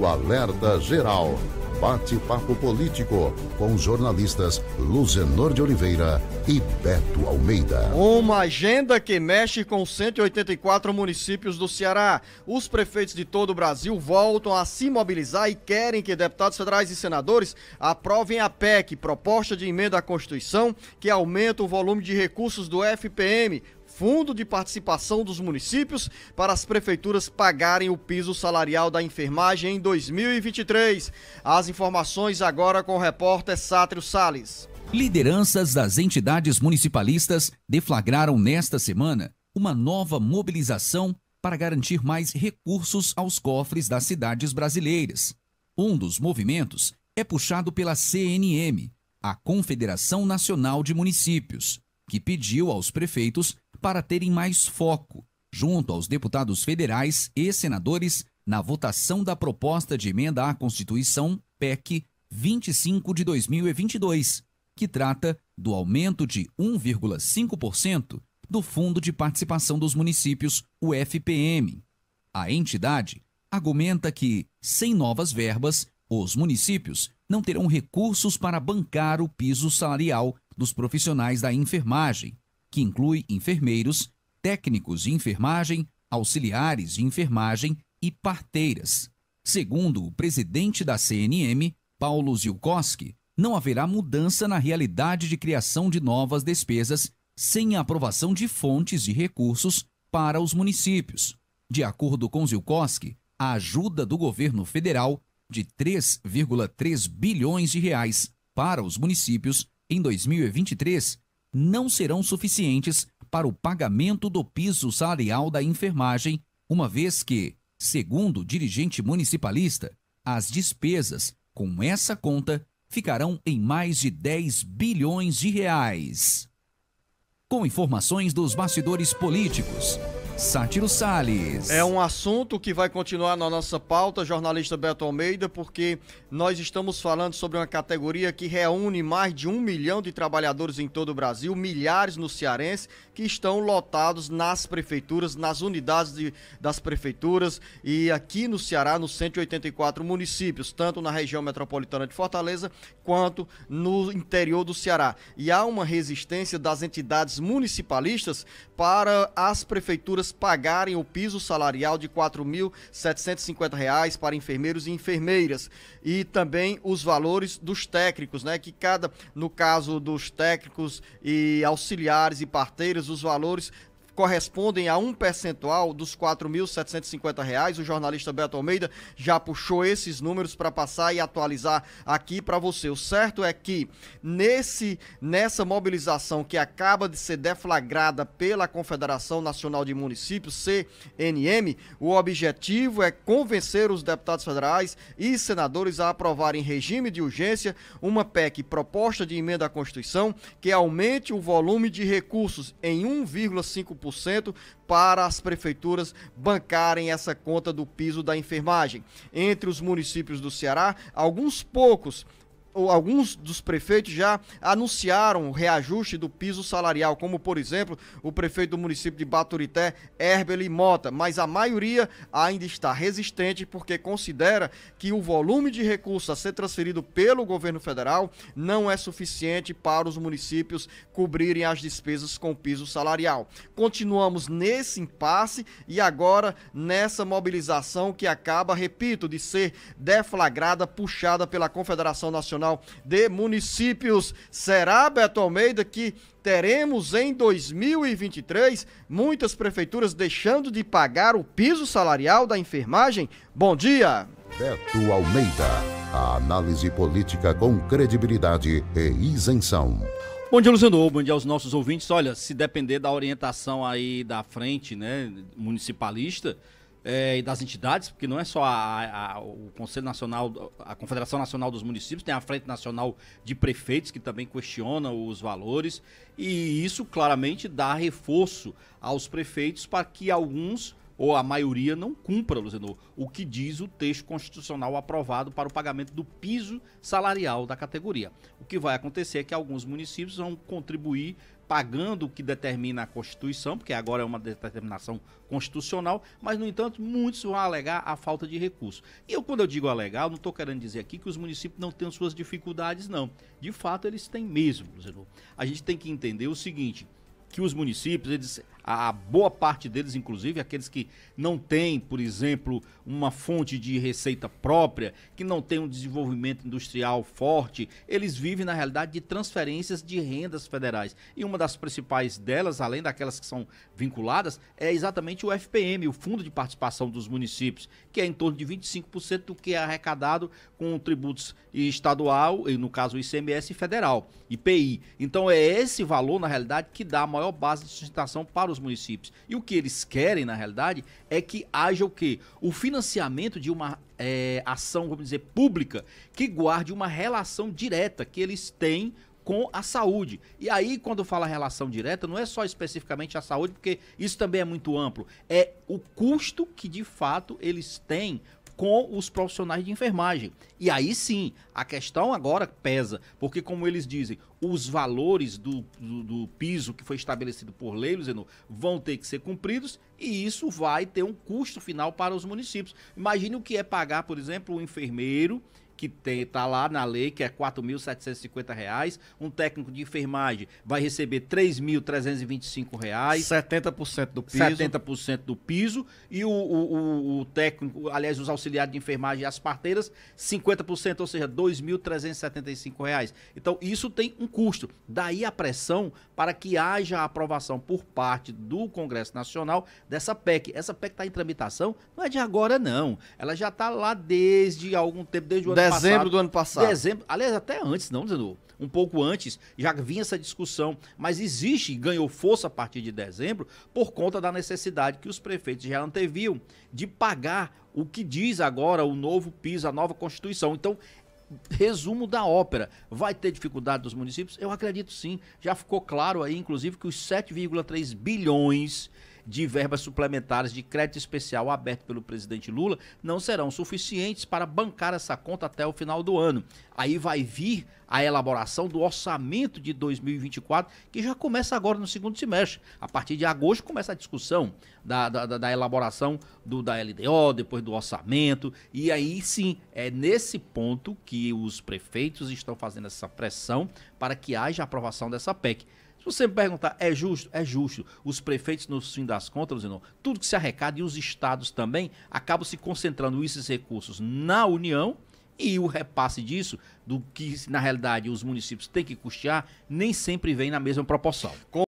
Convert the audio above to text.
o Alerta Geral. Bate-papo político com os jornalistas Luzenor de Oliveira e Beto Almeida. Uma agenda que mexe com 184 municípios do Ceará. Os prefeitos de todo o Brasil voltam a se mobilizar e querem que deputados federais e senadores aprovem a PEC, proposta de emenda à Constituição, que aumenta o volume de recursos do FPM fundo de participação dos municípios para as prefeituras pagarem o piso salarial da enfermagem em 2023. As informações agora com o repórter Sátrio Sales. Lideranças das entidades municipalistas deflagraram nesta semana uma nova mobilização para garantir mais recursos aos cofres das cidades brasileiras. Um dos movimentos é puxado pela CNM, a Confederação Nacional de Municípios, que pediu aos prefeitos para terem mais foco, junto aos deputados federais e senadores, na votação da proposta de emenda à Constituição, PEC 25 de 2022, que trata do aumento de 1,5% do Fundo de Participação dos Municípios, o FPM. A entidade argumenta que, sem novas verbas, os municípios não terão recursos para bancar o piso salarial dos profissionais da enfermagem, que inclui enfermeiros, técnicos de enfermagem, auxiliares de enfermagem e parteiras. Segundo o presidente da CNM, Paulo Zilkowski, não haverá mudança na realidade de criação de novas despesas sem a aprovação de fontes de recursos para os municípios. De acordo com Zilkowski, a ajuda do governo federal de 3,3 bilhões de reais para os municípios em 2023 não serão suficientes para o pagamento do piso salarial da enfermagem, uma vez que, segundo o dirigente municipalista, as despesas com essa conta ficarão em mais de 10 bilhões de reais. Com informações dos bastidores políticos, Sátiro Sales. É um assunto que vai continuar na nossa pauta, jornalista Beto Almeida, porque nós estamos falando sobre uma categoria que reúne mais de um milhão de trabalhadores em todo o Brasil, milhares no Cearense, que estão lotados nas prefeituras, nas unidades de, das prefeituras e aqui no Ceará, nos 184 municípios, tanto na região metropolitana de Fortaleza quanto no interior do Ceará. E há uma resistência das entidades municipalistas para as prefeituras pagarem o piso salarial de R$ 4.750 para enfermeiros e enfermeiras. E também os valores dos técnicos, né? Que cada, no caso dos técnicos e auxiliares e parteiras, os valores correspondem a um percentual dos R$ 4.750. O jornalista Beto Almeida já puxou esses números para passar e atualizar aqui para você. O certo é que nesse nessa mobilização que acaba de ser deflagrada pela Confederação Nacional de Municípios, CNM, o objetivo é convencer os deputados federais e senadores a aprovarem em regime de urgência uma PEC proposta de emenda à Constituição que aumente o volume de recursos em 1,5% 50% para as prefeituras bancarem essa conta do piso da enfermagem. Entre os municípios do Ceará, alguns poucos alguns dos prefeitos já anunciaram o reajuste do piso salarial, como por exemplo o prefeito do município de Baturité, e Mota, mas a maioria ainda está resistente porque considera que o volume de recursos a ser transferido pelo governo federal não é suficiente para os municípios cobrirem as despesas com o piso salarial. Continuamos nesse impasse e agora nessa mobilização que acaba, repito, de ser deflagrada, puxada pela Confederação Nacional Nacional de Municípios. Será, Beto Almeida, que teremos em 2023 muitas prefeituras deixando de pagar o piso salarial da enfermagem? Bom dia! Beto Almeida, a análise política com credibilidade e isenção. Bom dia, Luciano. Bom dia aos nossos ouvintes. Olha, se depender da orientação aí da frente, né, municipalista, é, e das entidades, porque não é só a, a, o Conselho Nacional, a Confederação Nacional dos Municípios, tem a Frente Nacional de Prefeitos, que também questiona os valores, e isso claramente dá reforço aos prefeitos para que alguns ou a maioria não cumpra, Luzenor, o que diz o texto constitucional aprovado para o pagamento do piso salarial da categoria. O que vai acontecer é que alguns municípios vão contribuir pagando o que determina a Constituição, porque agora é uma determinação constitucional, mas, no entanto, muitos vão alegar a falta de recursos. E eu, quando eu digo alegar, eu não estou querendo dizer aqui que os municípios não têm suas dificuldades, não. De fato, eles têm mesmo, Luzenor. A gente tem que entender o seguinte, que os municípios, eles a, a boa parte deles, inclusive, aqueles que não têm, por exemplo, uma fonte de receita própria, que não tem um desenvolvimento industrial forte, eles vivem, na realidade, de transferências de rendas federais. E uma das principais delas, além daquelas que são vinculadas, é exatamente o FPM, o Fundo de Participação dos Municípios, que é em torno de 25% do que é arrecadado com tributos estadual, e no caso o ICMS, e federal, IPI. Então é esse valor, na realidade, que dá a maior base de sustentação para o aos municípios. E o que eles querem, na realidade, é que haja o quê? O financiamento de uma é, ação, vamos dizer, pública, que guarde uma relação direta que eles têm com a saúde. E aí, quando fala relação direta, não é só especificamente a saúde, porque isso também é muito amplo. É o custo que, de fato, eles têm com os profissionais de enfermagem. E aí sim, a questão agora pesa, porque, como eles dizem, os valores do, do, do piso que foi estabelecido por lei, Luziano, vão ter que ser cumpridos e isso vai ter um custo final para os municípios. Imagine o que é pagar, por exemplo, o um enfermeiro que está lá na lei, que é R$ 4.750. Um técnico de enfermagem vai receber R$ 3.325. 70% do piso. 70% do piso. E o, o, o, o, técnico, aliás, os auxiliares de enfermagem e as parteiras, 50%, ou seja, R$ 2.375. Então, isso tem um custo. Daí a pressão para que haja aprovação por parte do Congresso Nacional dessa PEC. Essa PEC está em tramitação, não é de agora, não. Ela já está lá desde algum tempo, desde o ano Dezembro passado, do ano passado. Dezembro, aliás, até antes, não, Zenu? Um pouco antes já vinha essa discussão, mas existe, ganhou força a partir de dezembro, por conta da necessidade que os prefeitos já anteviam de pagar o que diz agora o novo piso, a nova Constituição. Então, resumo da ópera. Vai ter dificuldade dos municípios? Eu acredito sim. Já ficou claro aí, inclusive, que os 7,3 bilhões de verbas suplementares de crédito especial aberto pelo presidente Lula não serão suficientes para bancar essa conta até o final do ano. Aí vai vir a elaboração do orçamento de 2024, que já começa agora no segundo semestre. A partir de agosto começa a discussão da, da, da elaboração do, da LDO, depois do orçamento. E aí sim, é nesse ponto que os prefeitos estão fazendo essa pressão para que haja aprovação dessa PEC você me perguntar, é justo? É justo. Os prefeitos, no fim das contas, não, tudo que se arrecada e os estados também acabam se concentrando esses recursos na União e o repasse disso, do que na realidade os municípios têm que custear, nem sempre vem na mesma proporção. Com